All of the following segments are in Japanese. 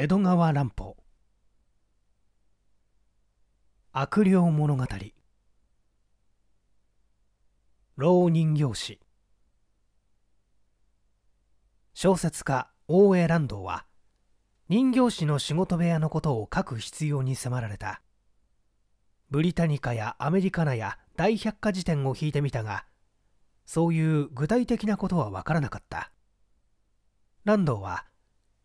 江戸川乱歩悪霊物語老人形師小説家大江蘭道は人形師の仕事部屋のことを書く必要に迫られたブリタニカやアメリカナや大百科事典を引いてみたがそういう具体的なことは分からなかった蘭道は「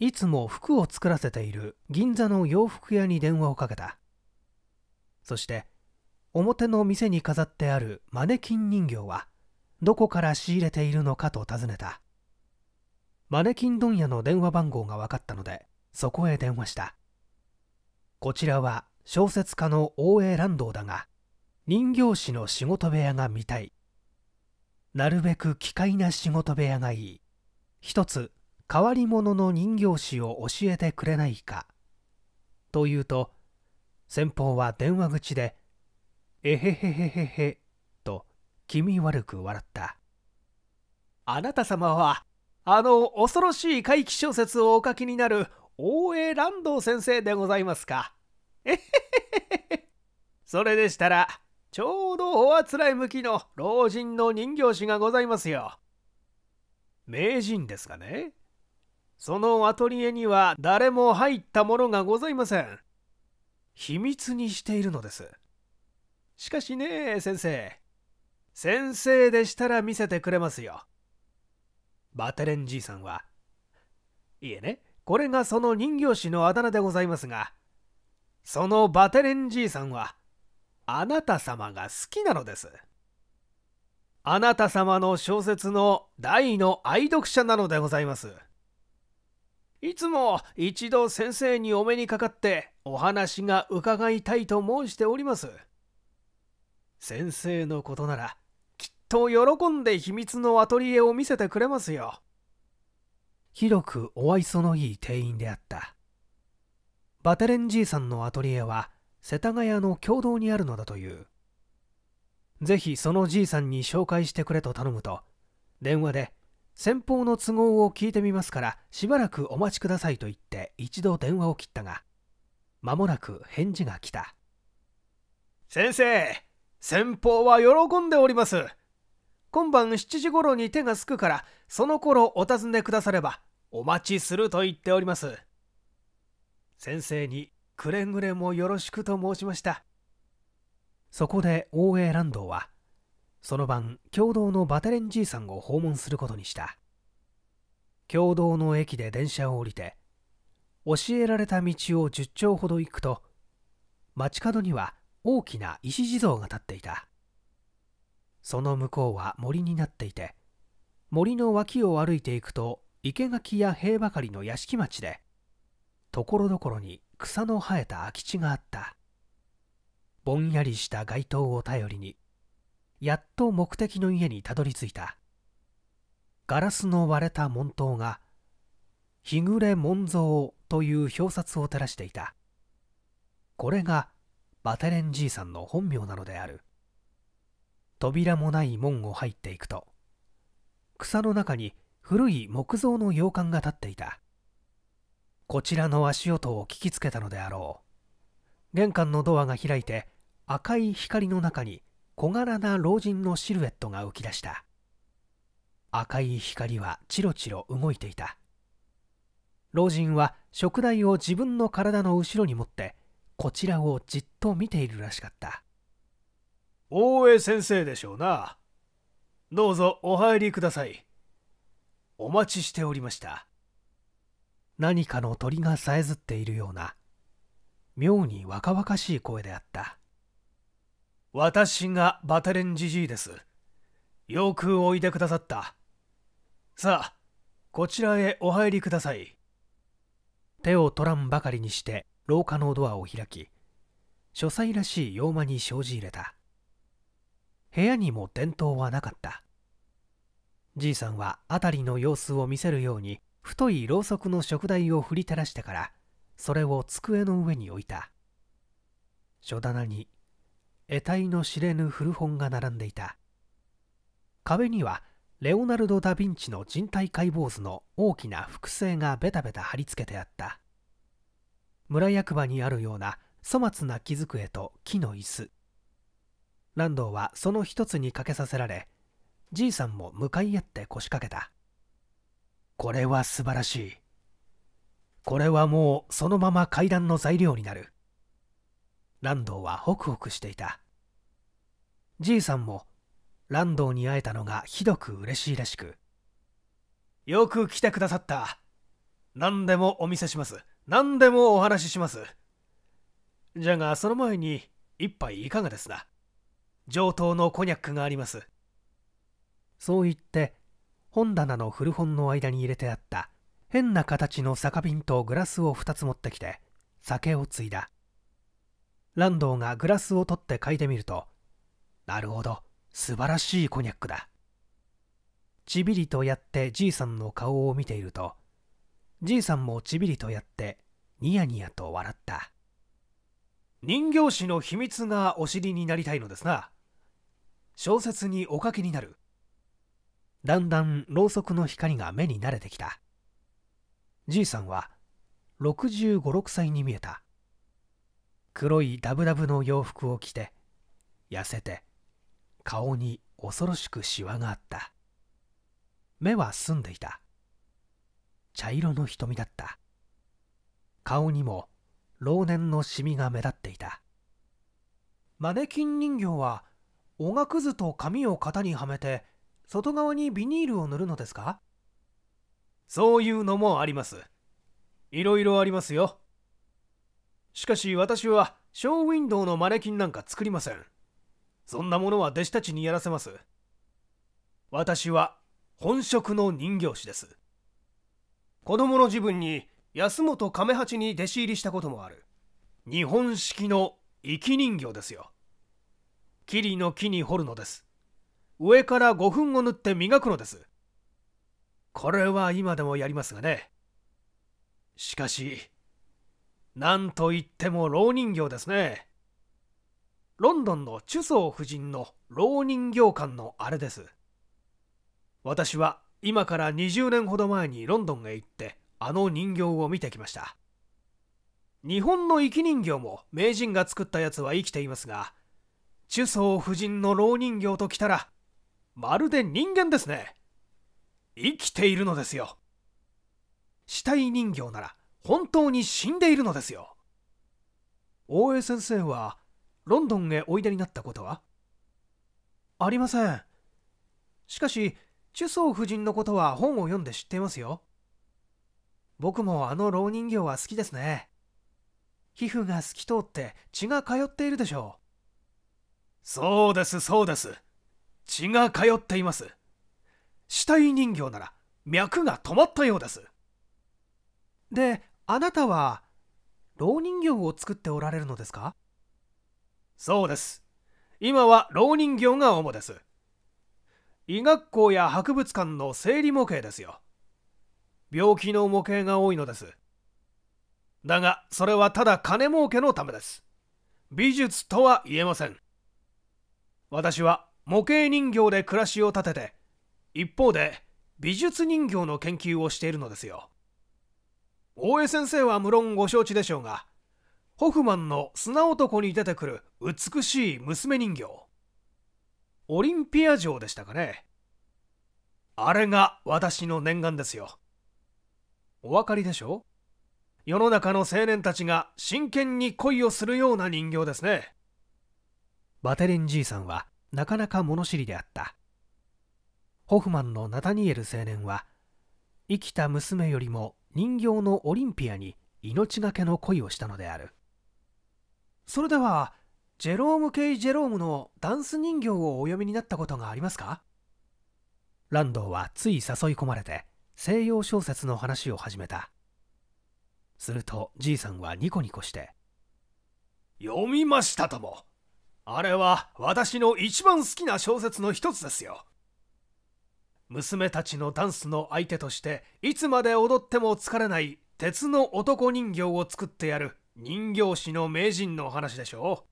いつも服を作らせている銀座の洋服屋に電話をかけたそして表の店に飾ってあるマネキン人形はどこから仕入れているのかと尋ねたマネキン問屋の電話番号が分かったのでそこへ電話したこちらは小説家の大江蘭道だが人形師の仕事部屋が見たいなるべく機械な仕事部屋がいい一つ変わり者の人形師を教えてくれないか」と言うと先方は電話口で「えへへへへへ」と気味悪く笑った「あなた様はあの恐ろしい怪奇小説をお書きになる大江乱道先生でございますか」えへへへそれでしたらちょうどおあつらい向きの老人の人形師がございますよ名人ですがねそのアトリエには誰も入ったものがございません。秘密にしているのです。しかしね、先生。先生でしたら見せてくれますよ。バテレンじいさんは。いえね、これがその人形師のあだ名でございますが、そのバテレンじいさんは、あなた様が好きなのです。あなた様の小説の大の愛読者なのでございます。いつも一度先生にお目にかかってお話が伺いたいと申しております。先生のことならきっと喜んで秘密のアトリエを見せてくれますよ。広くお愛想のいい店員であった。バテレンじいさんのアトリエは世田谷の共同にあるのだという。ぜひそのじいさんに紹介してくれと頼むと電話で先方の都合を聞いてみますからしばらくお待ちくださいと言って一度電話を切ったが間もなく返事が来た先生先方は喜んでおります今晩7時頃に手がすくからその頃お尋ねくださればお待ちすると言っております先生にくれぐれもよろしくと申しましたそこで大江ランドはその晩共同のバテレンじいさんを訪問することにした共同の駅で電車を降りて教えられた道を10丁ほど行くと街角には大きな石地蔵が立っていたその向こうは森になっていて森の脇を歩いていくと生垣や塀ばかりの屋敷町でところどころに草の生えた空き地があったぼんやりした街灯を頼りにやっと目的の家にたどり着いたガラスの割れた門頭が「日暮れ門蔵」という表札を照らしていたこれがバテレンじいさんの本名なのである扉もない門を入っていくと草の中に古い木造の洋館が建っていたこちらの足音を聞きつけたのであろう玄関のドアが開いて赤い光の中に小柄な老人のシルエットが浮き出した赤い光はチロチロ動いていた老人は食材を自分の体の後ろに持ってこちらをじっと見ているらしかった大江先生でしょうなどうぞお入りくださいお待ちしておりました何かの鳥がさえずっているような妙に若々しい声であった私がバテレンジジーです。よくおいでくださった。さあ、こちらへお入りください。手を取らんばかりにして廊下のドアを開き、書斎らしい妖魔に生じ入れた。部屋にも電灯はなかった。じいさんは辺りの様子を見せるように太いろうそくの食台を振り照らしてからそれを机の上に置いた書棚に得体の知れぬ古本が並んでいた壁にはレオナルド・ダ・ヴィンチの人体解剖図の大きな複製がベタベタ貼り付けてあった村役場にあるような粗末な木机と木の椅子ランドはその一つにかけさせられじいさんも向かい合って腰掛けたこれは素晴らしいこれはもうそのまま階段の材料になるランドはホクホクしていたじいさんもランドに会えたのがひどく嬉しいらしくよく来てくださった何でもお見せします何でもお話ししますじゃがその前に一杯いかがですな上等のコニャックがありますそう言って本棚の古本の間に入れてあった変な形の酒瓶とグラスを2つ持ってきて酒をついだランドーがグラスを取って嗅いでみるとなるほど素晴らしいコニャックだちびりとやってじいさんの顔を見ているとじいさんもちびりとやってニヤニヤと笑った人形師の秘密がお知りになりたいのですな小説におかけになるだんだんろうそくの光が目に慣れてきたじいさんは6 5 6歳に見えた黒いダブダブの洋服を着て痩せて顔に恐ろしくしわがあった目は澄んでいた茶色の瞳だった顔にも老年のシミが目立っていたマネキン人形はおがくずと紙を型にはめて外側にビニールを塗るのですかそういうのもありますいろいろありますよしかし私はショーウィンドウのマネキンなんか作りませんそんなものは弟子たちにやらせます。私は本職の人形師です。子供の自分に安本亀八に弟子入りしたこともある。日本式の生き人形ですよ。霧の木に掘るのです。上から5分を塗って磨くのです。これは今でもやりますがね。しかし、なんといっても老人形ですね。ロンドンのチュソー夫人の老人形館のあれです私は今から20年ほど前にロンドンへ行ってあの人形を見てきました日本の生き人形も名人が作ったやつは生きていますが中層夫人の老人形ときたらまるで人間ですね生きているのですよ死体人形なら本当に死んでいるのですよ大江先生はロンドンへおいでになったことはありませんしかしチュソー夫人のことは本を読んで知っていますよ僕もあの老人形は好きですね皮膚が透き通って血が通っているでしょうそうですそうです血が通っています死体人形なら脈が止まったようですであなたは老人形を作っておられるのですかそうです今は老人形が主です医学校や博物館の生理模型ですよ病気の模型が多いのですだがそれはただ金儲けのためです美術とは言えません私は模型人形で暮らしを立てて一方で美術人形の研究をしているのですよ大江先生は無論ご承知でしょうがホフマンの砂男に出てくる美しい娘人形。オリンピア城でしたかね。あれが私の念願ですよ。お分かりでしょう世の中の青年たちが真剣に恋をするような人形ですね。バテリンじいさんはなかなか物知りであった。ホフマンのナタニエル青年は、生きた娘よりも人形のオリンピアに命がけの恋をしたのである。それではジェローム・ケイ・ジェロームのダンス人形をお読みになったことがありますかランドはつい誘い込まれて西洋小説の話を始めたするとじいさんはニコニコして「読みましたともあれは私の一番好きな小説の一つですよ」娘たちのダンスの相手としていつまで踊っても疲れない鉄の男人形を作ってやる人形師の名人の話でしょ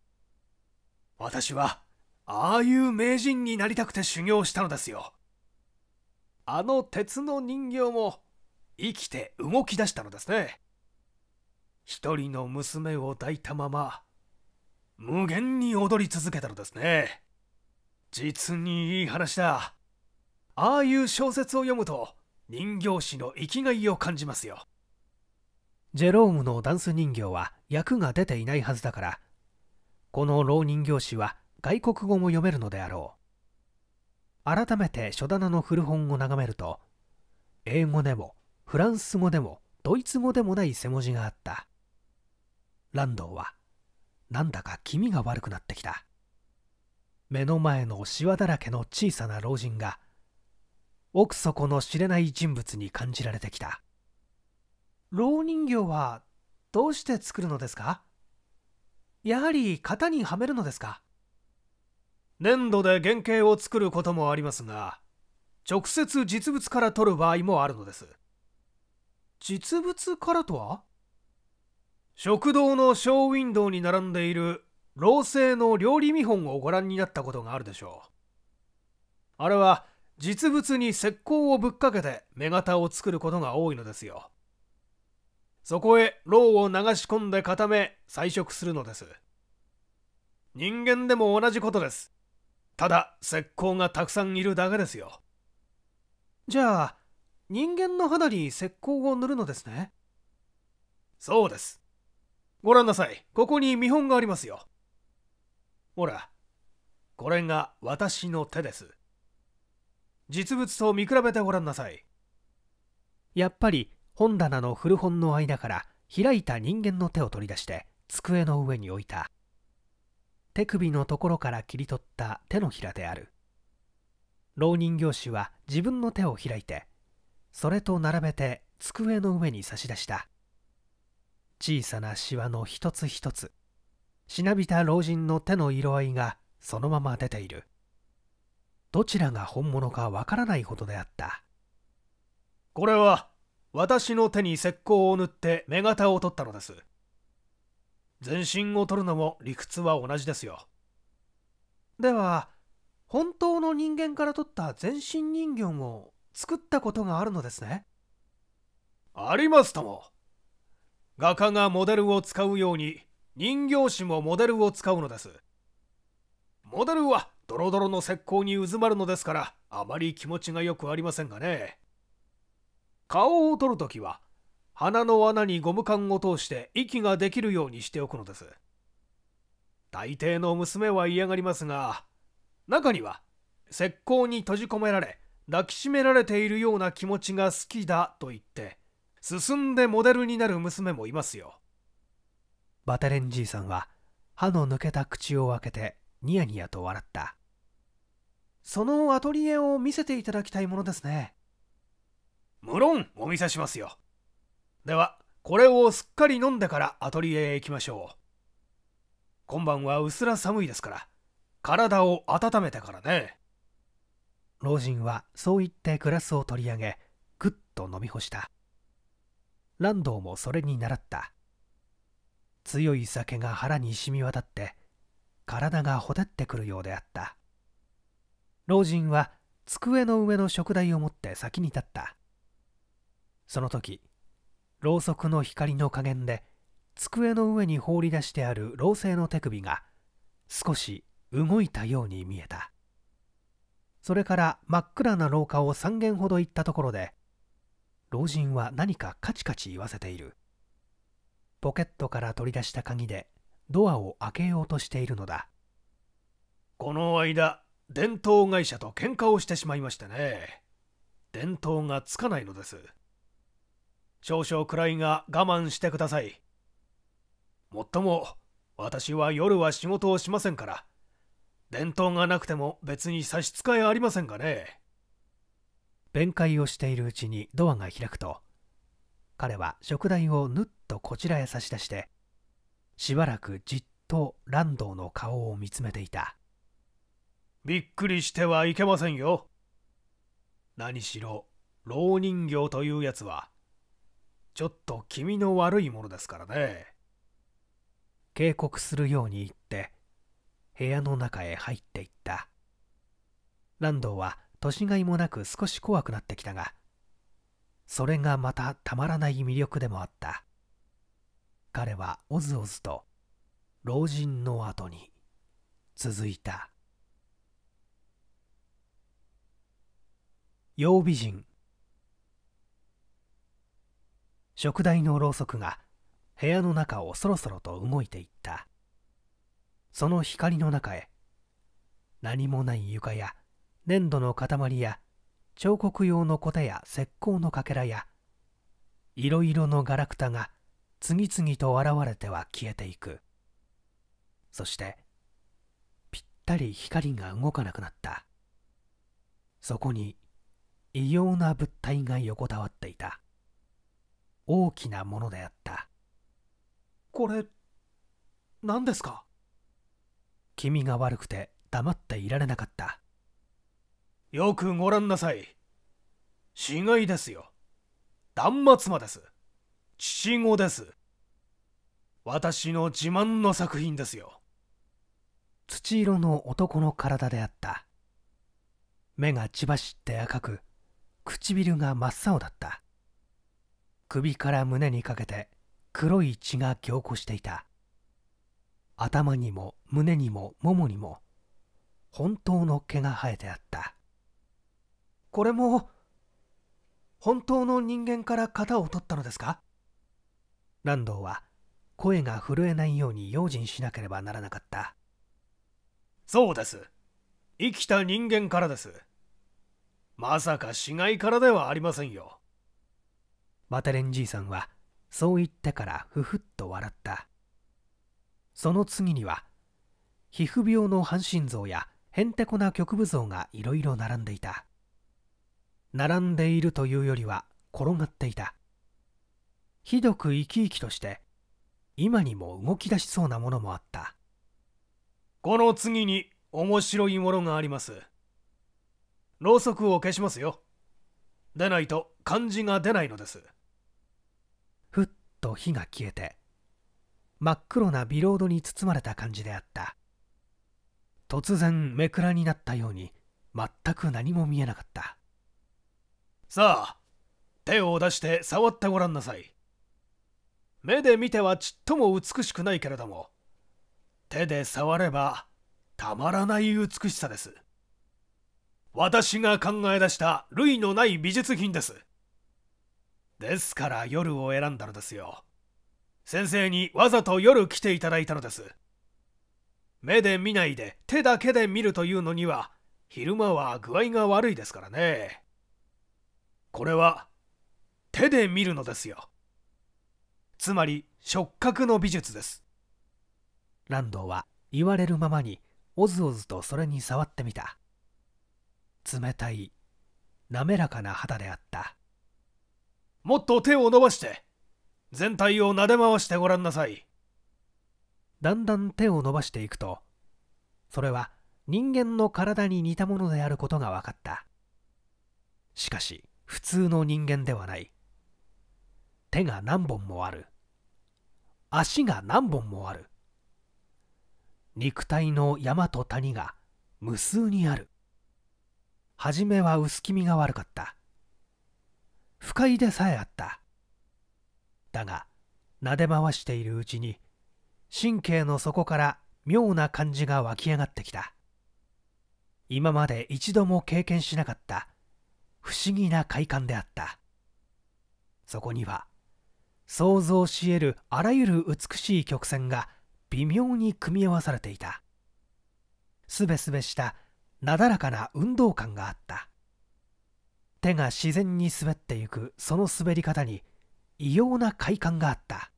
う私はああいう名人になりたくて修行したのですよあの鉄の人形も生きて動き出したのですね一人の娘を抱いたまま無限に踊り続けたのですね実にいい話だああいう小説を読むと人形師の生きがいを感じますよジェロームのダンス人形は役が出ていないはずだからこの老人形師は外国語も読めるのであろう改めて書棚の古本を眺めると英語でもフランス語でもドイツ語でもない背文字があったランドーはなんだか気味が悪くなってきた目の前のシワだらけの小さな老人が奥底の知れない人物に感じられてきたろう人形はどうして作るのですかやはり型にはめるのですか粘土で原型を作ることもありますが直接実物から取る場合もあるのです実物からとは食堂のショーウィンドウに並んでいる老製の料理見本をご覧になったことがあるでしょうあれは実物に石膏をぶっかけて目型を作ることが多いのですよそこへろうを流し込んで固め採食するのです人間でも同じことですただ石膏がたくさんいるだけですよじゃあ人間の肌に石膏を塗るのですねそうですご覧なさいここに見本がありますよほらこれが私の手です実物と見比べてごらんなさいやっぱり本棚の古本の間から開いた人間の手を取り出して机の上に置いた手首のところから切り取った手のひらである老人形師は自分の手を開いてそれと並べて机の上に差し出した小さなしわの一つ一つしなびた老人の手の色合いがそのまま出ているどちらが本物かわからないほどであったこれは私の手に石膏を塗って目型を取ったのです全身を取るのも理屈は同じですよでは本当の人間から取った全身人形も作ったことがあるのですねありますとも画家がモデルを使うように人形師もモデルを使うのですモデルはドロドロの石膏にうずまるのですからあまり気持ちがよくありませんがね顔を取るときは鼻の穴にゴム管を通して息ができるようにしておくのです大抵の娘は嫌がりますが中には石膏に閉じ込められ抱きしめられているような気持ちが好きだと言って進んでモデルになる娘もいますよバテレンじいさんは歯の抜けた口を開けてニヤニヤと笑ったそのアトリエを見せていただきたいものですね無論お見せしますよではこれをすっかり飲んでからアトリエへ行きましょう今晩はうすら寒いですから体を温めてからね老人はそう言ってグラスを取り上げぐっと飲み干したランドもそれに倣った強い酒が腹に染み渡って体がほてってくるようであった老人は机の上の食材を持って先に立ったその時ろうそくの光の加減で机の上に放り出してある老星の手首が少し動いたように見えたそれから真っ暗な廊下を3軒ほど行ったところで老人は何かカチカチ言わせているポケットから取り出した鍵でドアを開けようとしているのだこの間伝統会社と喧嘩をしてしまいましてね伝統がつかないのです少々くらいが我慢してください。もっとも、私は夜は仕事をしませんから、伝統がなくても別に差し支えありませんがね。弁解をしているうちにドアが開くと、彼は食台をぬっとこちらへ差し出して、しばらくじっとランドーの顔を見つめていた。びっくりしてはいけませんよ。何しろ、老人形というやつは、ちょっと気味の悪いものですからね。警告するように言って、部屋の中へ入っていった。ランドは年がいもなく少し怖くなってきたが、それがまたたまらない魅力でもあった。彼はおずおずと老人の後に続いた。曜美人食台のろうそくが部屋の中をそろそろと動いていったその光の中へ何もない床や粘土の塊や彫刻用のコテや石膏のかけらやいろいろのガラクタが次々と現れては消えていくそしてぴったり光が動かなくなったそこに異様な物体が横たわっていた大きなものであったこれ何ですか気味が悪くて黙っていられなかったよくご覧なさい死骸ですよ断末魔です父子です私の自慢の作品ですよ土色の男の体であった目が血走って赤く唇が真っ青だった首から胸にかけて黒い血が凝固していた頭にも胸にもももにも本当の毛が生えてあったこれも本当の人間から型を取ったのですかランは声が震えないように用心しなければならなかったそうです生きた人間からですまさか死骸からではありませんよバタレンじいさんはそう言ってからふふっと笑ったその次には皮膚病の半身像やへんてこな局部像がいろいろ並んでいた並んでいるというよりは転がっていたひどく生き生きとして今にも動き出しそうなものもあったこの次に面白いものがありますろうそくを消しますよ出ないと漢字が出ないのですと火が消えて真っ黒なビロードに包まれた感じであった突然めくらになったように全く何も見えなかったさあ手を出して触ってごらんなさい目で見てはちっとも美しくないけれども手で触ればたまらない美しさです私が考え出した類のない美術品ですですから夜を選んだのですよ先生にわざと夜来ていただいたのです目で見ないで手だけで見るというのには昼間は具合が悪いですからねこれは手で見るのですよつまり触覚の美術ですランドは言われるままにおずおずとそれに触ってみた冷たい滑らかな肌であったもっと手を伸ばして全体を撫で回してごらんなさいだんだん手を伸ばしていくとそれは人間の体に似たものであることが分かったしかし普通の人間ではない手が何本もある足が何本もある肉体の山と谷が無数にある初めは薄気味が悪かった不快でさえあっただが撫で回しているうちに神経の底から妙な感じが湧き上がってきた今まで一度も経験しなかった不思議な快感であったそこには想像し得るあらゆる美しい曲線が微妙に組み合わされていたすべすべしたなだらかな運動感があった手が自然に滑っていくその滑り方に異様な快感があった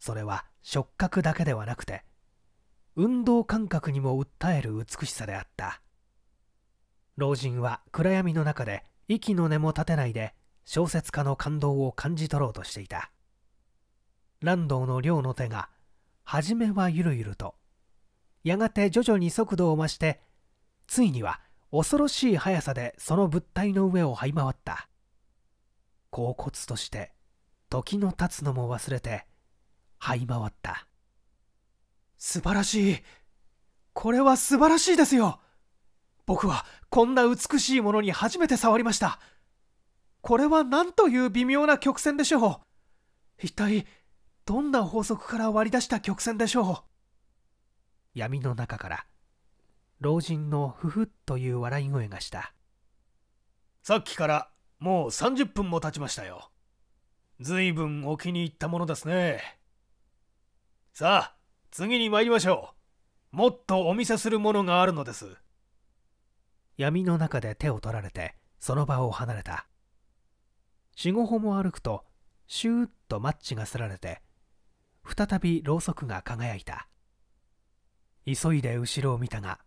それは触覚だけではなくて運動感覚にも訴える美しさであった老人は暗闇の中で息の根も立てないで小説家の感動を感じ取ろうとしていた乱道の寮の手が初めはゆるゆるとやがて徐々に速度を増してついには恐ろしい速さでその物体の上を這い回った恍惚として時の経つのも忘れて這い回った素晴らしいこれは素晴らしいですよ僕はこんな美しいものに初めて触りましたこれは何という微妙な曲線でしょう一体どんな法則から割り出した曲線でしょう闇の中から老人のふふっという笑い声がしたさっきからもう30分も経ちましたよずいぶんお気に入ったものですねさあ次に参りましょうもっとお見せするものがあるのです闇の中で手を取られてその場を離れた45歩も歩くとシューッとマッチがすられて再びろうそくが輝いた急いで後ろを見たが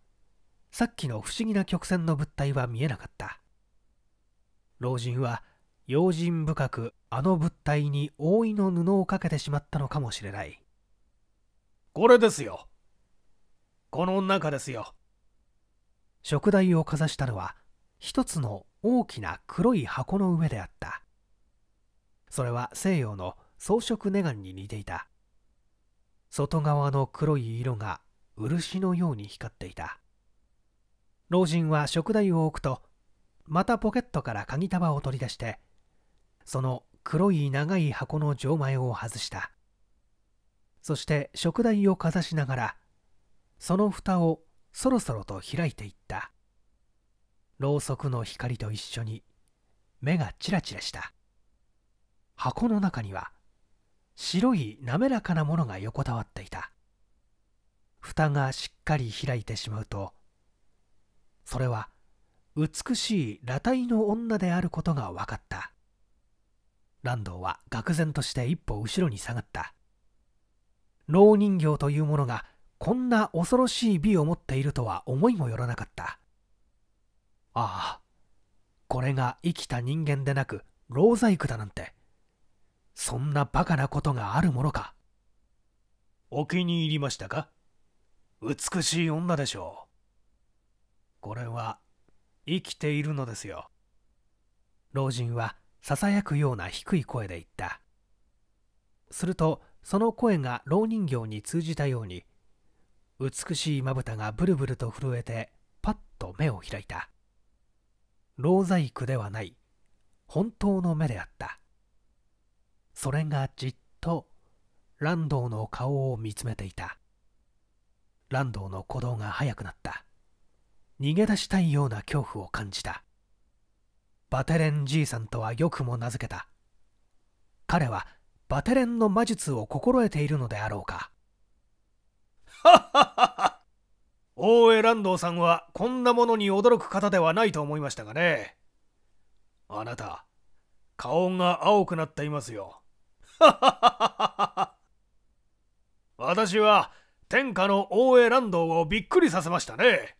さっきの不思議な曲線の物体は見えなかった老人は用心深くあの物体に覆いの布をかけてしまったのかもしれないこれですよこの中ですよ食台をかざしたのは一つの大きな黒い箱の上であったそれは西洋の装飾ネガンに似ていた外側の黒い色が漆のように光っていた老人は食台を置くとまたポケットから鍵束を取り出してその黒い長い箱の錠前を外したそして食台をかざしながらその蓋をそろそろと開いていったろうそくの光と一緒に目がチラチラした箱の中には白い滑らかなものが横たわっていた蓋がしっかり開いてしまうとそれは美しい裸体の女であることが分かったランドは愕然として一歩後ろに下がった老人形というものがこんな恐ろしい美を持っているとは思いもよらなかったああこれが生きた人間でなく老細工だなんてそんなバカなことがあるものかお気に入りましたか美しい女でしょうこれは生きているのですよ老人はささやくような低い声で言ったするとその声が老人形に通じたように美しいまぶたがブルブルと震えてパッと目を開いた老細工ではない本当の目であったそれがじっとランドの顔を見つめていたランドの鼓動が速くなった逃げ出したいような恐怖を感じたバテレンじいさんとはよくも名付けた彼はバテレンの魔術を心得ているのであろうかはっはは大江蘭道さんはこんなものに驚く方ではないと思いましたがねあなた顔が青くなっていますよ私は天下の大江蘭道をびっくりさせましたね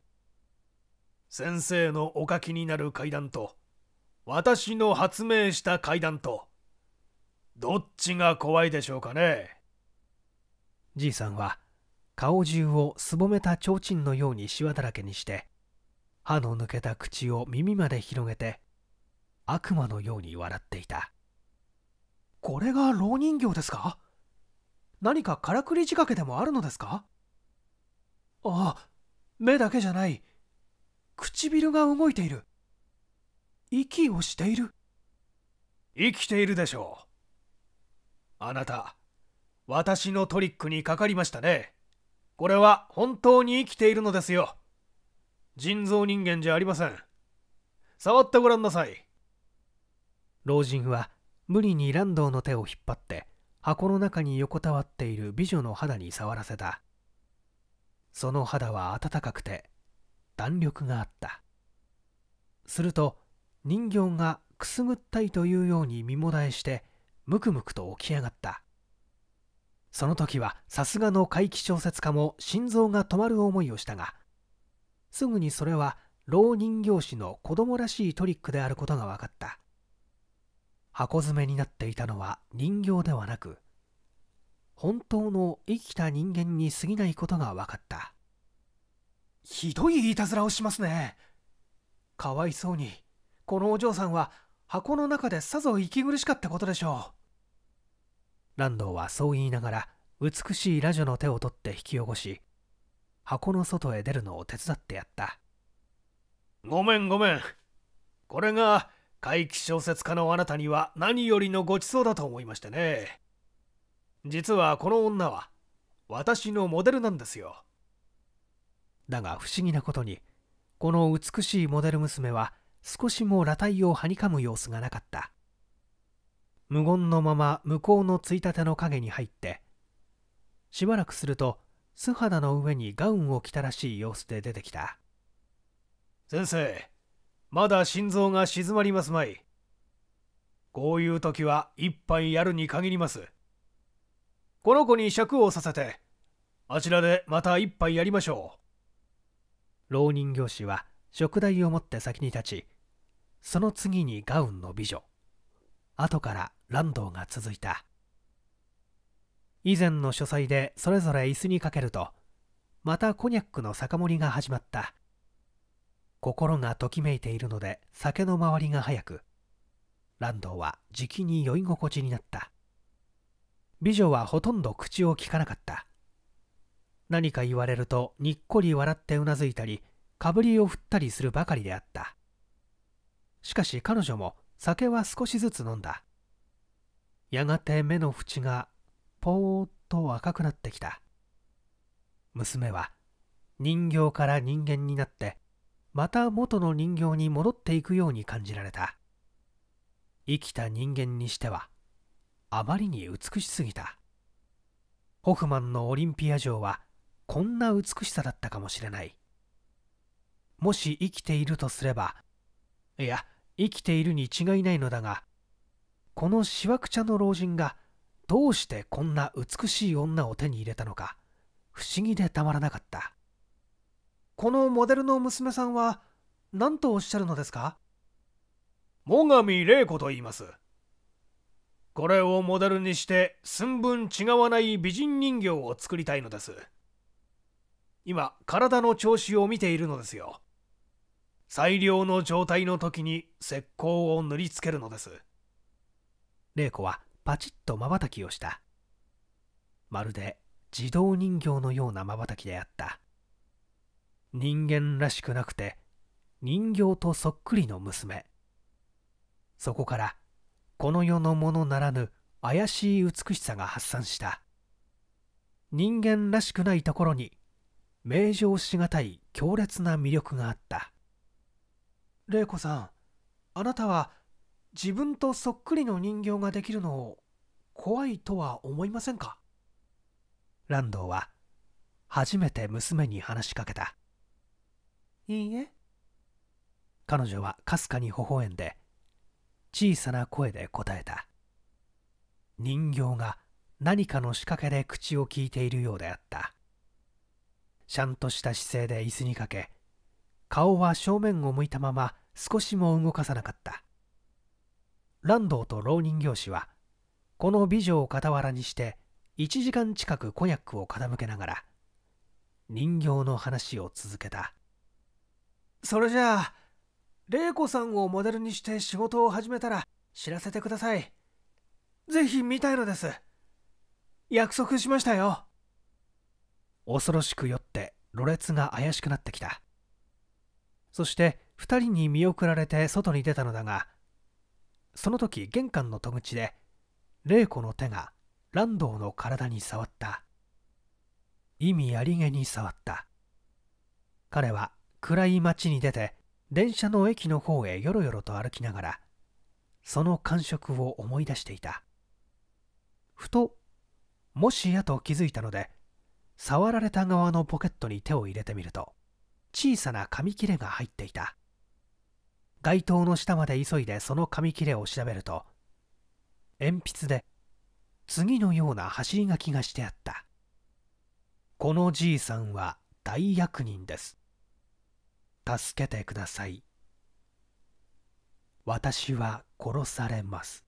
先生のお書きになる階段と私の発明した階段とどっちが怖いでしょうかねじいさんは顔中をすぼめた提灯のようにしわだらけにして歯の抜けた口を耳まで広げて悪魔のように笑っていたこれが蝋人形ですか何かからくり仕掛けでもあるのですかああ目だけじゃない唇が動いている息をしている生きているでしょうあなた私のトリックにかかりましたねこれは本当に生きているのですよ人造人間じゃありません触ってごらんなさい老人は無理にランドーの手を引っ張って箱の中に横たわっている美女の肌に触らせたその肌は暖かくて弾力があったすると人形がくすぐったいというように身もだえしてムクムクと起き上がったその時はさすがの怪奇小説家も心臓が止まる思いをしたがすぐにそれは老人形師の子供らしいトリックであることが分かった箱詰めになっていたのは人形ではなく本当の生きた人間に過ぎないことが分かったひどいいたずらをしますねかわいそうにこのお嬢さんは箱の中でさぞ息苦しかったことでしょうランドはそう言いながら美しいラジョの手を取って引き起こし箱の外へ出るのを手伝ってやったごめんごめんこれが怪奇小説家のあなたには何よりのごちそうだと思いましてね実はこの女は私のモデルなんですよだが不思議なことにこの美しいモデル娘は少しも裸体をはにかむ様子がなかった無言のまま向こうのついたての陰に入ってしばらくすると素肌の上にガウンを着たらしい様子で出てきた先生まだ心臓が静まりますまいこういう時は一杯やるに限りますこの子に尺をさせてあちらでまた一杯やりましょう浪人業士は食台を持って先に立ちその次にガウンの美女後から乱道が続いた以前の書斎でそれぞれ椅子にかけるとまたコニャックの酒盛りが始まった心がときめいているので酒の回りが早くランドはじきに酔い心地になった美女はほとんど口をきかなかった何か言われるとにっこり笑ってうなずいたりかぶりを振ったりするばかりであったしかし彼女も酒は少しずつ飲んだやがて目の縁がぽーっと赤くなってきた娘は人形から人間になってまた元の人形に戻っていくように感じられた生きた人間にしてはあまりに美しすぎたホフマンのオリンピア城はこんな美しさだったかもしれないもし生きているとすればいや生きているに違いないのだがこのしわくちゃの老人がどうしてこんな美しい女を手に入れたのか不思議でたまらなかったこのモデルの娘さんは何とおっしゃるのですか最上玲子と言いますこれをモデルにして寸分違わない美人人形を作りたいのです今、体の調子を見ているのですよ。最良の状態の時に石膏を塗りつけるのです。玲子はパチッと瞬きをした。まるで自動人形のような瞬きであった。人間らしくなくて、人形とそっくりの娘。そこから、この世のものならぬ怪しい美しさが発散した。人間らしくないところに名状しがたい強烈な魅力があった玲子さんあなたは自分とそっくりの人形ができるのを怖いとは思いませんかランドは初めて娘に話しかけたいいえ彼女はかすかに微笑んで小さな声で答えた人形が何かの仕掛けで口をきいているようであったちゃんとした姿勢で椅子にかけ顔は正面を向いたまま少しも動かさなかったランドーと浪人形師はこの美女を傍らにして1時間近くコニャックを傾けながら人形の話を続けたそれじゃあ玲子さんをモデルにして仕事を始めたら知らせてくださいぜひ見たいのです約束しましたよ恐ろしく酔ってろれつが怪しくなってきたそして2人に見送られて外に出たのだがその時玄関の戸口で玲子の手が蘭道の体に触った意味ありげに触った彼は暗い町に出て電車の駅の方へよろよろと歩きながらその感触を思い出していたふともしやと気づいたので触られた側のポケットに手を入れてみると小さな紙切れが入っていた街灯の下まで急いでその紙切れを調べると鉛筆で次のような走り書きがしてあったこのじいさんは大役人です助けてください私は殺されます